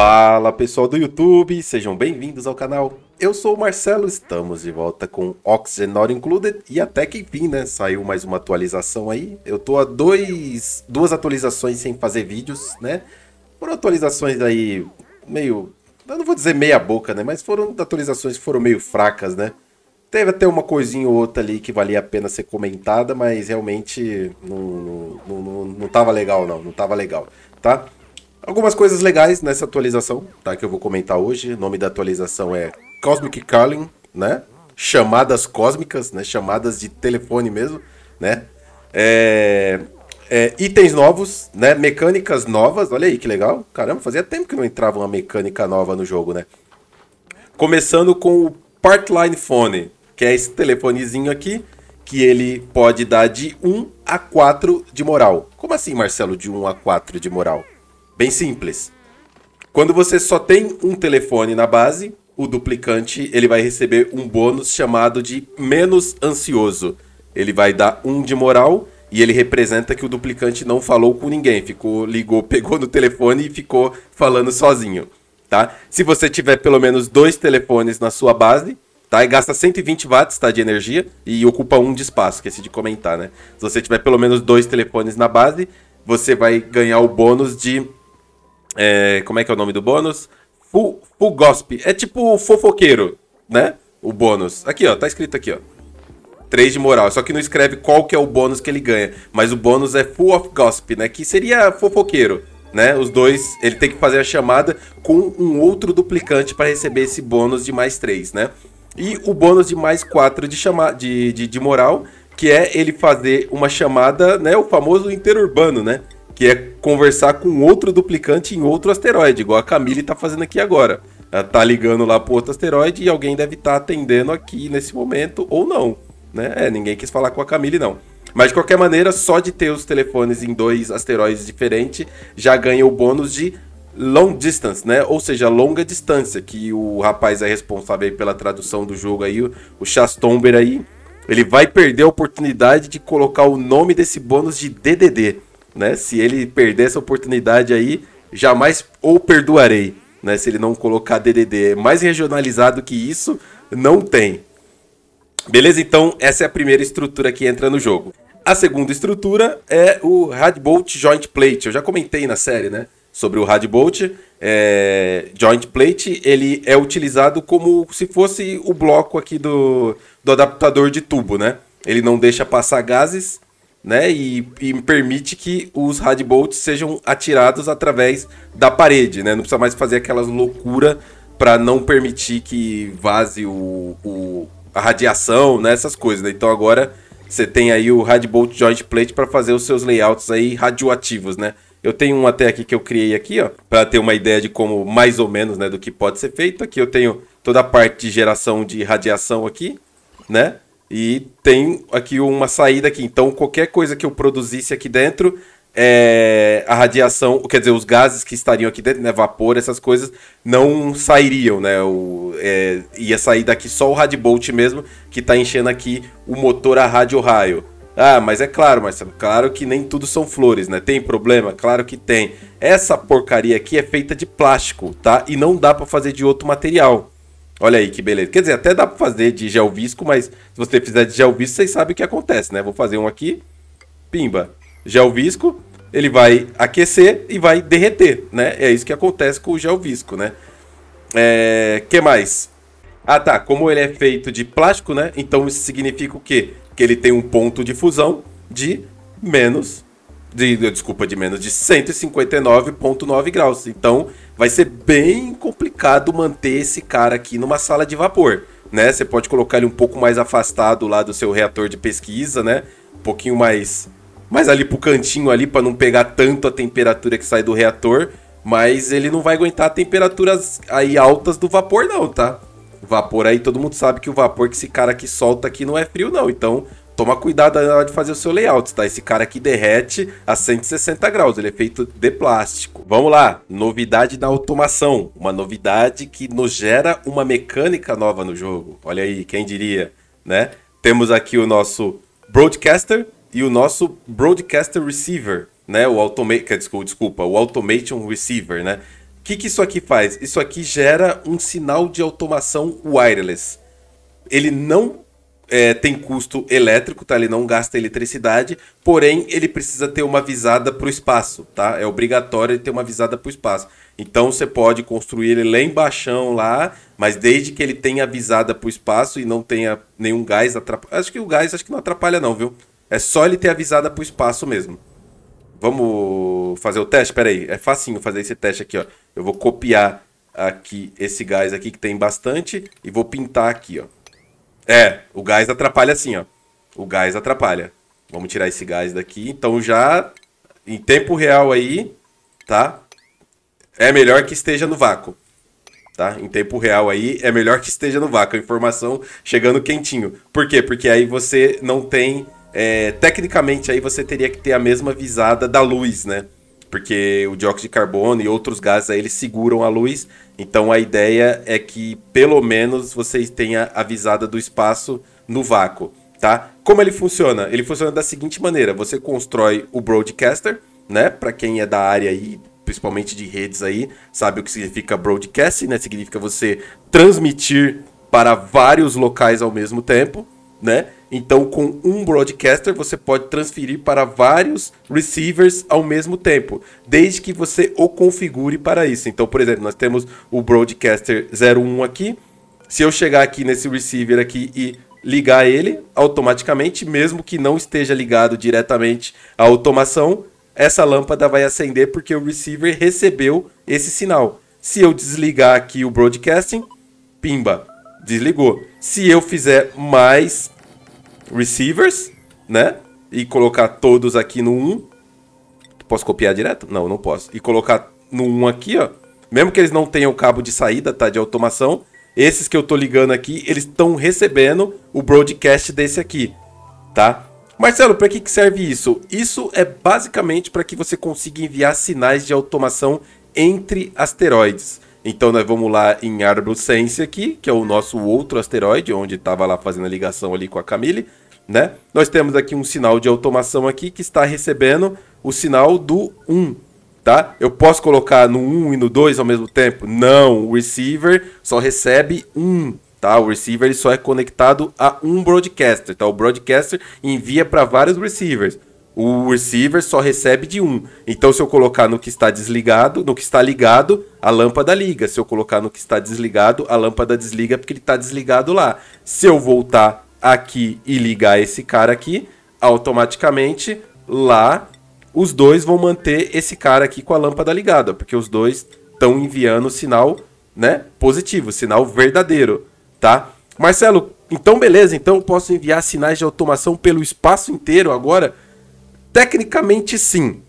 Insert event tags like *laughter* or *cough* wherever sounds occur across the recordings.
Fala pessoal do YouTube, sejam bem-vindos ao canal. Eu sou o Marcelo, estamos de volta com Oxygen Not Included e até que enfim, né? Saiu mais uma atualização aí. Eu tô há dois, duas atualizações sem fazer vídeos, né? Foram atualizações aí meio, eu não vou dizer meia boca, né? Mas foram atualizações que foram meio fracas, né? Teve até uma coisinha ou outra ali que valia a pena ser comentada, mas realmente não, não, não, não, não tava legal, não. Não tava legal, tá? Algumas coisas legais nessa atualização, tá? Que eu vou comentar hoje. O nome da atualização é Cosmic Calling, né? Chamadas cósmicas, né? Chamadas de telefone mesmo, né? É... É, itens novos, né? Mecânicas novas. Olha aí que legal. Caramba, fazia tempo que não entrava uma mecânica nova no jogo, né? Começando com o Partline Phone, que é esse telefonezinho aqui, que ele pode dar de 1 a 4 de moral. Como assim, Marcelo, de 1 a 4 de moral? Bem simples. Quando você só tem um telefone na base, o duplicante ele vai receber um bônus chamado de menos ansioso. Ele vai dar um de moral e ele representa que o duplicante não falou com ninguém, ficou ligou, *laughs* pegou no telefone e ficou falando sozinho, tá? Se você tiver pelo menos dois telefones na sua base, tá? E gasta 120 watts, tá, de energia e ocupa um de espaço, esqueci é de comentar, né? Se você tiver pelo menos dois telefones na base, você vai ganhar o bônus de é, como é que é o nome do bônus? Full, Gospel É tipo fofoqueiro, né? O bônus. Aqui, ó. Tá escrito aqui, ó. 3 de moral. Só que não escreve qual que é o bônus que ele ganha. Mas o bônus é Full of Gossip, né? Que seria fofoqueiro, né? Os dois, ele tem que fazer a chamada com um outro duplicante para receber esse bônus de mais 3, né? E o bônus de mais 4 de, chama de, de, de moral, que é ele fazer uma chamada, né? O famoso interurbano, né? que é conversar com outro duplicante em outro asteroide, igual a Camille está fazendo aqui agora. Ela tá ligando lá pro outro asteroide e alguém deve estar tá atendendo aqui nesse momento, ou não. Né? É, ninguém quis falar com a Camille, não. Mas de qualquer maneira, só de ter os telefones em dois asteroides diferentes, já ganha o bônus de long distance, né? Ou seja, longa distância, que o rapaz é responsável pela tradução do jogo aí, o Chastomber aí, ele vai perder a oportunidade de colocar o nome desse bônus de DDD né? Se ele perder essa oportunidade aí, jamais ou perdoarei, né? Se ele não colocar DDD. É mais regionalizado que isso, não tem. Beleza? Então, essa é a primeira estrutura que entra no jogo. A segunda estrutura é o Radbolt Joint Plate. Eu já comentei na série, né? Sobre o Radbolt. É... Joint Plate, ele é utilizado como se fosse o bloco aqui do, do adaptador de tubo, né? Ele não deixa passar gases né? E, e permite que os radbolts sejam atirados através da parede, né? Não precisa mais fazer aquelas loucura para não permitir que vaze o, o, a radiação, né? Essas coisas, né? Então agora você tem aí o radbolt joint plate para fazer os seus layouts aí radioativos, né? Eu tenho um até aqui que eu criei aqui, ó, para ter uma ideia de como mais ou menos, né, do que pode ser feito. Aqui eu tenho toda a parte de geração de radiação aqui, né? E tem aqui uma saída aqui. Então, qualquer coisa que eu produzisse aqui dentro, é, a radiação, quer dizer, os gases que estariam aqui dentro, né, vapor, essas coisas, não sairiam, né? O, é, ia sair daqui só o Radbolt mesmo, que está enchendo aqui o motor a rádio raio. Ah, mas é claro, Marcelo, claro que nem tudo são flores, né? Tem problema? Claro que tem. Essa porcaria aqui é feita de plástico, tá? E não dá para fazer de outro material. Olha aí que beleza. Quer dizer, até dá para fazer de gel visco, mas se você fizer de gel visco, vocês sabem o que acontece, né? Vou fazer um aqui. Pimba. Gel visco, ele vai aquecer e vai derreter, né? É isso que acontece com o gel visco, né? É, que mais? Ah, tá. Como ele é feito de plástico, né? Então isso significa o quê? Que ele tem um ponto de fusão de menos de, desculpa, de menos de 159,9 graus. Então vai ser bem complicado manter esse cara aqui numa sala de vapor, né? Você pode colocar ele um pouco mais afastado lá do seu reator de pesquisa, né? Um pouquinho mais, mais ali pro cantinho ali para não pegar tanto a temperatura que sai do reator, mas ele não vai aguentar temperaturas aí altas do vapor não, tá? Vapor aí, todo mundo sabe que o vapor que esse cara aqui solta aqui não é frio não, então toma cuidado na hora de fazer o seu layout, tá? Esse cara aqui derrete a 160 graus, ele é feito de plástico. Vamos lá, novidade da automação, uma novidade que nos gera uma mecânica nova no jogo. Olha aí, quem diria, né? Temos aqui o nosso Broadcaster e o nosso Broadcaster Receiver, né? O Automate, desculpa, desculpa, o Automation Receiver, né? O que, que isso aqui faz? Isso aqui gera um sinal de automação wireless. Ele não é, tem custo elétrico, tá? Ele não gasta eletricidade, porém ele precisa ter uma visada para o espaço, tá? É obrigatório ele ter uma visada para o espaço. Então você pode construir ele lá embaixo, lá, mas desde que ele tenha visada para o espaço e não tenha nenhum gás atrapalha. Acho que o gás acho que não atrapalha não, viu? É só ele ter a visada para o espaço mesmo. Vamos fazer o teste? Pera aí, é facinho fazer esse teste aqui, ó. Eu vou copiar aqui esse gás aqui que tem bastante e vou pintar aqui, ó. É, o gás atrapalha assim, ó. O gás atrapalha. Vamos tirar esse gás daqui. Então já em tempo real aí, tá? É melhor que esteja no vácuo. Tá? Em tempo real aí, é melhor que esteja no vácuo. A informação chegando quentinho. Por quê? Porque aí você não tem. É, tecnicamente aí você teria que ter a mesma visada da luz, né? Porque o dióxido de carbono e outros gases aí, eles seguram a luz então a ideia é que pelo menos vocês tenham a visada do espaço no vácuo, tá? Como ele funciona? Ele funciona da seguinte maneira: você constrói o broadcaster, né? Para quem é da área aí, principalmente de redes aí, sabe o que significa broadcast, né? Significa você transmitir para vários locais ao mesmo tempo, né? Então, com um broadcaster, você pode transferir para vários receivers ao mesmo tempo, desde que você o configure para isso. Então, por exemplo, nós temos o broadcaster 01 aqui. Se eu chegar aqui nesse receiver aqui e ligar ele automaticamente, mesmo que não esteja ligado diretamente à automação, essa lâmpada vai acender porque o receiver recebeu esse sinal. Se eu desligar aqui o broadcasting, pimba, desligou. Se eu fizer mais receivers, né? E colocar todos aqui no 1. Posso copiar direto? Não, não posso. E colocar no 1 aqui, ó. Mesmo que eles não tenham cabo de saída, tá? De automação. Esses que eu tô ligando aqui, eles estão recebendo o broadcast desse aqui, tá? Marcelo, para que, que serve isso? Isso é basicamente para que você consiga enviar sinais de automação entre asteroides. Então nós vamos lá em Arbuscense aqui, que é o nosso outro asteroide, onde estava lá fazendo a ligação ali com a Camille, né? Nós temos aqui um sinal de automação aqui que está recebendo o sinal do 1, tá? Eu posso colocar no 1 e no 2 ao mesmo tempo? Não, o receiver só recebe 1, tá? O receiver ele só é conectado a um broadcaster, tá? O broadcaster envia para vários receivers o receiver só recebe de um. Então, se eu colocar no que está desligado, no que está ligado, a lâmpada liga. Se eu colocar no que está desligado, a lâmpada desliga porque ele está desligado lá. Se eu voltar aqui e ligar esse cara aqui, automaticamente lá os dois vão manter esse cara aqui com a lâmpada ligada, porque os dois estão enviando sinal, né, positivo, sinal verdadeiro, tá? Marcelo, então beleza, então eu posso enviar sinais de automação pelo espaço inteiro agora? Tecnicamente, sim.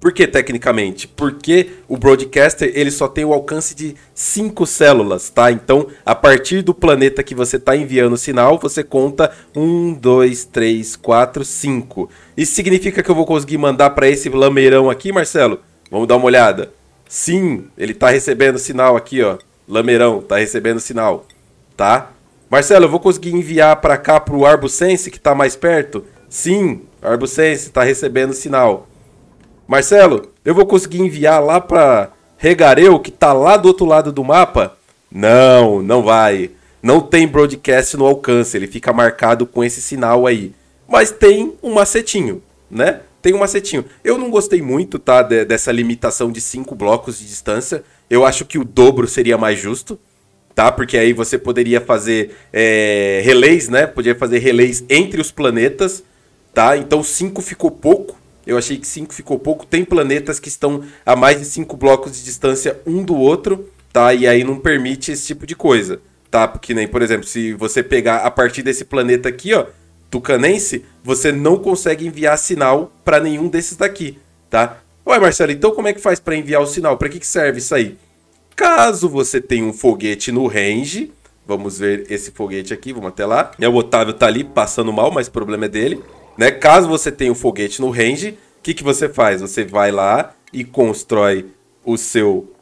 Por que tecnicamente? Porque o broadcaster ele só tem o alcance de 5 células, tá? Então, a partir do planeta que você está enviando o sinal, você conta 1, 2, 3, 4, 5. Isso significa que eu vou conseguir mandar para esse lameirão aqui, Marcelo? Vamos dar uma olhada. Sim, ele está recebendo sinal aqui, ó. Lameirão, está recebendo sinal, tá? Marcelo, eu vou conseguir enviar para cá para o Arbusense, que está mais perto? Sim, Arbucense, está recebendo sinal. Marcelo, eu vou conseguir enviar lá para Regareu, que está lá do outro lado do mapa? Não, não vai. Não tem broadcast no alcance, ele fica marcado com esse sinal aí. Mas tem um macetinho, né? Tem um macetinho. Eu não gostei muito, tá, de, dessa limitação de cinco blocos de distância. Eu acho que o dobro seria mais justo, tá? Porque aí você poderia fazer é, relays, né? Poderia fazer relays entre os planetas tá? Então 5 ficou pouco. Eu achei que 5 ficou pouco. Tem planetas que estão a mais de 5 blocos de distância um do outro, tá? E aí não permite esse tipo de coisa, tá? Porque nem, por exemplo, se você pegar a partir desse planeta aqui, ó, tucanense, você não consegue enviar sinal para nenhum desses daqui, tá? Ué, Marcelo, então como é que faz para enviar o sinal? Para que, que serve isso aí? Caso você tenha um foguete no range, vamos ver esse foguete aqui, vamos até lá. É, o Otávio tá ali passando mal, mas o problema é dele. Né? Caso você tenha um foguete no range, o que, que você faz? Você vai lá e constrói o seu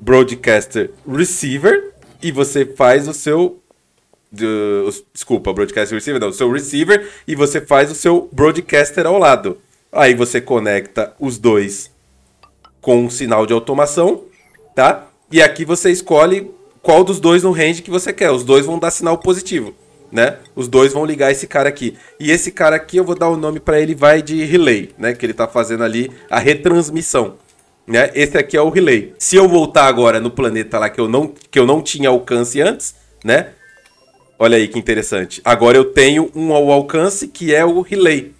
broadcaster receiver e você faz o seu desculpa, broadcaster receiver, não, o seu receiver e você faz o seu broadcaster ao lado. Aí você conecta os dois com um sinal de automação, tá? E aqui você escolhe qual dos dois no range que você quer. Os dois vão dar sinal positivo né? Os dois vão ligar esse cara aqui. E esse cara aqui eu vou dar o nome para ele vai de relay, né, que ele tá fazendo ali a retransmissão, né? Esse aqui é o relay. Se eu voltar agora no planeta lá que eu não que eu não tinha alcance antes, né? Olha aí que interessante. Agora eu tenho um ao alcance que é o relay.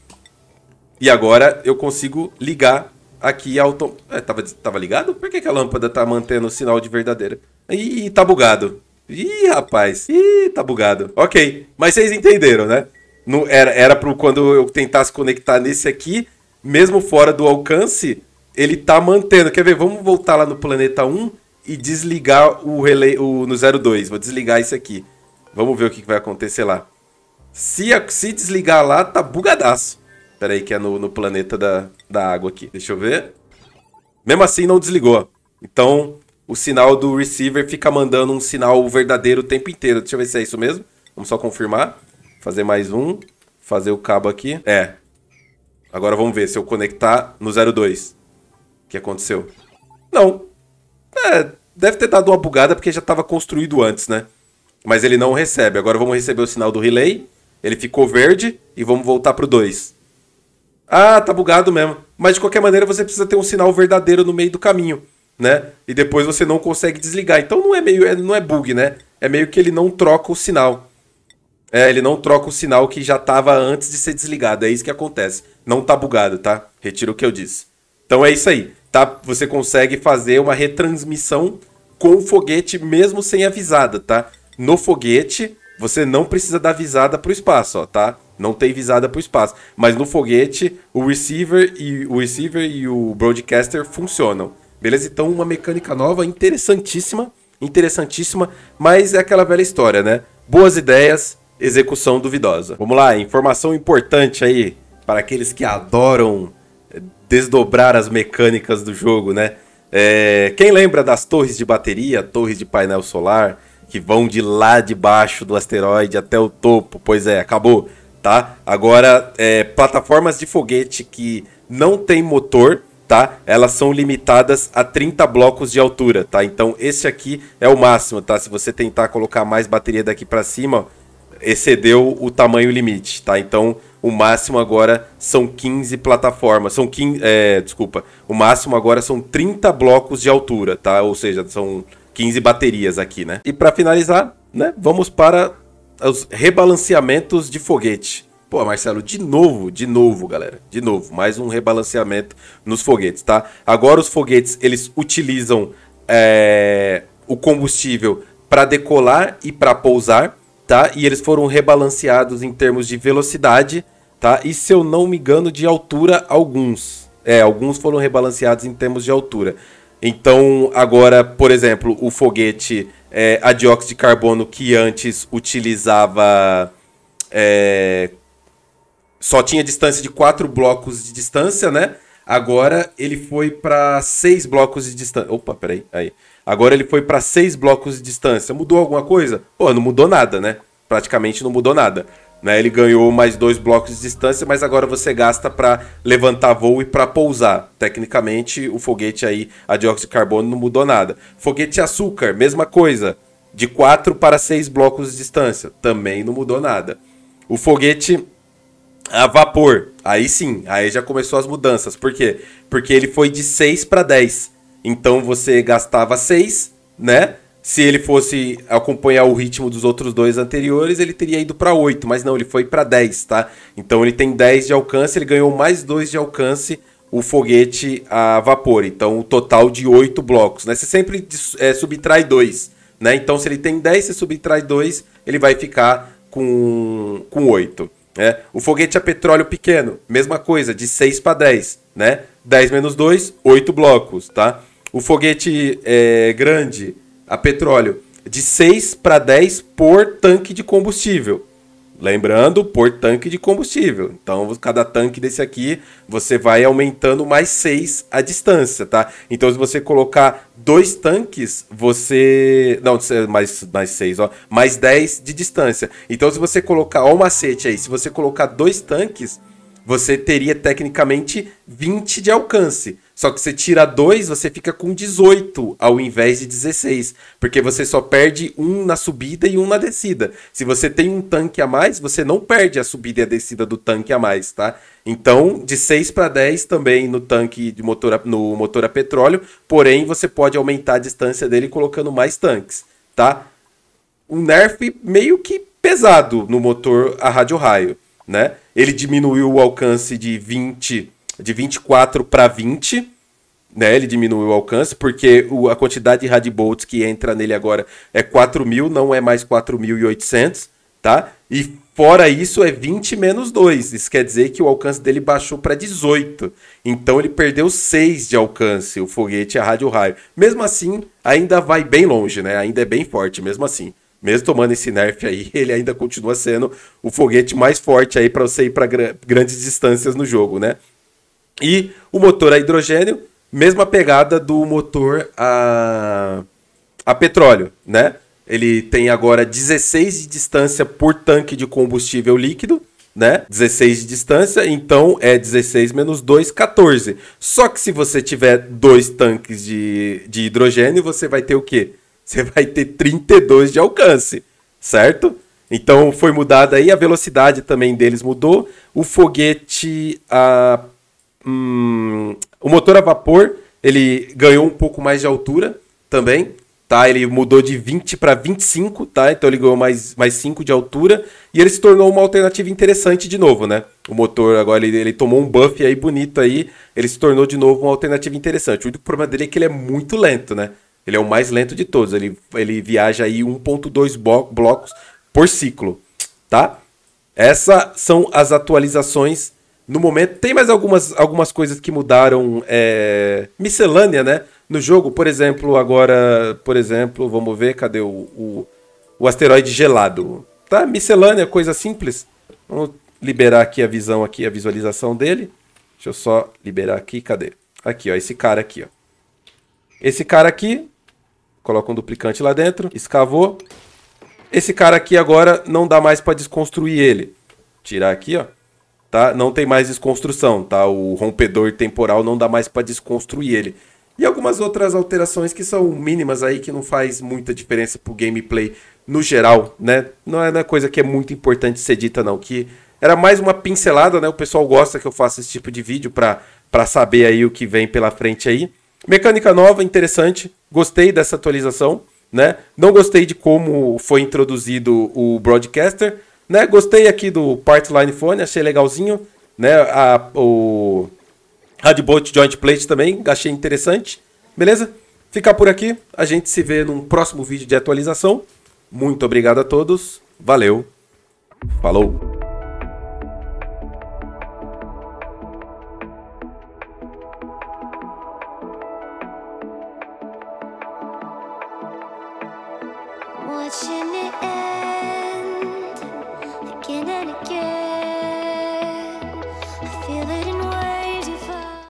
E agora eu consigo ligar aqui auto... É, tava, tava ligado? Por que, que a lâmpada tá mantendo o sinal de verdadeira? Ih, tá bugado. Ih, rapaz. Ih, tá bugado. Ok. Mas vocês entenderam, né? era, era pro quando eu tentasse conectar nesse aqui, mesmo fora do alcance, ele tá mantendo. Quer ver? Vamos voltar lá no planeta 1 e desligar o relay o, no 02. Vou desligar isso aqui. Vamos ver o que, que vai acontecer lá. Se, se desligar lá, tá bugadaço. Pera aí, que é no, no planeta da, da água aqui. Deixa eu ver. Mesmo assim, não desligou. Então, o sinal do receiver fica mandando um sinal verdadeiro o tempo inteiro. Deixa eu ver se é isso mesmo. Vamos só confirmar. Fazer mais um. Fazer o cabo aqui. É. Agora vamos ver se eu conectar no 02. O que aconteceu? Não. É, deve ter dado uma bugada porque já estava construído antes, né? Mas ele não recebe. Agora vamos receber o sinal do relay. Ele ficou verde e vamos voltar pro 2. Ah, tá bugado mesmo. Mas de qualquer maneira você precisa ter um sinal verdadeiro no meio do caminho né? E depois você não consegue desligar. Então não é meio, é, não é bug, né? É meio que ele não troca o sinal. É, ele não troca o sinal que já estava antes de ser desligado. É isso que acontece. Não tá bugado, tá? Retiro o que eu disse. Então é isso aí, tá? Você consegue fazer uma retransmissão com o foguete mesmo sem avisada, tá? No foguete, você não precisa dar visada para o espaço, ó, tá? Não tem visada para o espaço, mas no foguete o receiver e o receiver e o broadcaster funcionam. Beleza? Então, uma mecânica nova, interessantíssima, interessantíssima, mas é aquela velha história, né? Boas ideias, execução duvidosa. Vamos lá, informação importante aí para aqueles que adoram eh, desdobrar as mecânicas do jogo, né? É, quem lembra das torres de bateria, torres de painel solar, que vão de lá de baixo do asteroide até o topo? Pois é, acabou, tá? Agora, é, plataformas de foguete que não tem motor, tá? Elas são limitadas a 30 blocos de altura, tá? Então esse aqui é o máximo, tá? Se você tentar colocar mais bateria daqui para cima, excedeu o tamanho limite, tá? Então o máximo agora são 15 plataformas, são 15, é, desculpa, o máximo agora são 30 blocos de altura, tá? Ou seja, são 15 baterias aqui, né? E para finalizar, né, vamos para os rebalanceamentos de foguete. Pô, Marcelo, de novo, de novo, galera, de novo, mais um rebalanceamento nos foguetes, tá? Agora os foguetes eles utilizam é, o combustível para decolar e para pousar, tá? E eles foram rebalanceados em termos de velocidade, tá? E se eu não me engano, de altura alguns, é, alguns foram rebalanceados em termos de altura. Então, agora, por exemplo, o foguete é, a dióxido de carbono que antes utilizava é, só tinha distância de quatro blocos de distância, né? Agora ele foi para seis blocos de distância. Opa, peraí, aí. Agora ele foi para seis blocos de distância. Mudou alguma coisa? Pô, não mudou nada, né? Praticamente não mudou nada. Né? Ele ganhou mais dois blocos de distância, mas agora você gasta para levantar voo e para pousar. Tecnicamente, o foguete aí, a dióxido de carbono, não mudou nada. Foguete açúcar, mesma coisa. De quatro para seis blocos de distância, também não mudou nada. O foguete a vapor. Aí sim, aí já começou as mudanças. Por quê? Porque ele foi de 6 para 10. Então você gastava 6, né? Se ele fosse acompanhar o ritmo dos outros dois anteriores, ele teria ido para 8, mas não, ele foi para 10, tá? Então ele tem 10 de alcance, ele ganhou mais 2 de alcance o foguete a vapor. Então o um total de 8 blocos, né? Você sempre é, subtrai 2, né? Então se ele tem 10, você subtrai 2, ele vai ficar com, com 8. É, o foguete a é petróleo pequeno, mesma coisa, de 6 para 10, né? 10 menos 2, 8 blocos, tá? O foguete é, grande a petróleo, de 6 para 10 por tanque de combustível, Lembrando, por tanque de combustível. Então, cada tanque desse aqui, você vai aumentando mais 6 a distância, tá? Então, se você colocar dois tanques, você... Não, mais, mais 6, ó. Mais 10 de distância. Então, se você colocar... Ó o macete aí. Se você colocar dois tanques, você teria tecnicamente 20 de alcance. Só que você tira 2, você fica com 18 ao invés de 16. Porque você só perde um na subida e um na descida. Se você tem um tanque a mais, você não perde a subida e a descida do tanque a mais, tá? Então, de 6 para 10 também no tanque de motor a, no motor a petróleo. Porém, você pode aumentar a distância dele colocando mais tanques, tá? Um nerf meio que pesado no motor a rádio raio, né? Ele diminuiu o alcance de 20, de 24 para 20. Né, ele diminuiu o alcance, porque o, a quantidade de radbolts que entra nele agora é 4.000, não é mais 4.800, tá? E fora isso é 20 menos 2, isso quer dizer que o alcance dele baixou para 18. Então ele perdeu 6 de alcance, o foguete a rádio raio. Mesmo assim, ainda vai bem longe, né? Ainda é bem forte, mesmo assim mesmo tomando esse nerf aí, *laughs* ele ainda continua sendo o foguete mais forte aí para você ir para grandes distâncias no jogo, né? E o motor a hidrogênio, mesma pegada do motor a, a petróleo, né? Ele tem agora 16 de distância por tanque de combustível líquido, né? 16 de distância, então é 16 menos 2, 14. Só que se você tiver dois tanques de, de hidrogênio, você vai ter o quê? você vai ter 32 de alcance, certo? Então foi mudada aí, a velocidade também deles mudou. O foguete, a, hum, o motor a vapor, ele ganhou um pouco mais de altura também, tá? Ele mudou de 20 para 25, tá? Então ele ganhou mais, mais 5 de altura e ele se tornou uma alternativa interessante de novo, né? O motor agora ele, ele tomou um buff aí bonito aí, ele se tornou de novo uma alternativa interessante. O único problema dele é que ele é muito lento, né? Ele é o mais lento de todos. Ele, ele viaja aí 1.2 blocos por ciclo, tá? Essas são as atualizações no momento. Tem mais algumas, algumas coisas que mudaram é, miscelânea, né? No jogo, por exemplo, agora, por exemplo, vamos ver, cadê o, o, o asteroide gelado? Tá, miscelânea, coisa simples. Vamos liberar aqui a visão, aqui a visualização dele. Deixa eu só liberar aqui, cadê? Aqui, ó, esse cara aqui, ó. Esse cara aqui coloca um duplicante lá dentro, escavou. Esse cara aqui agora não dá mais para desconstruir ele. Tirar aqui, ó. Tá? Não tem mais desconstrução, tá? O rompedor temporal não dá mais para desconstruir ele. E algumas outras alterações que são mínimas aí, que não faz muita diferença pro gameplay no geral, né? Não é uma é coisa que é muito importante ser dita, não. Que era mais uma pincelada, né? O pessoal gosta que eu faça esse tipo de vídeo para saber aí o que vem pela frente aí. Mecânica nova, interessante. Gostei dessa atualização, né? Não gostei de como foi introduzido o broadcaster, né? Gostei aqui do Partline Phone, achei legalzinho, né? A, o Radbot Joint Plate também, achei interessante. Beleza? Ficar por aqui. A gente se vê num próximo vídeo de atualização. Muito obrigado a todos. Valeu. Falou.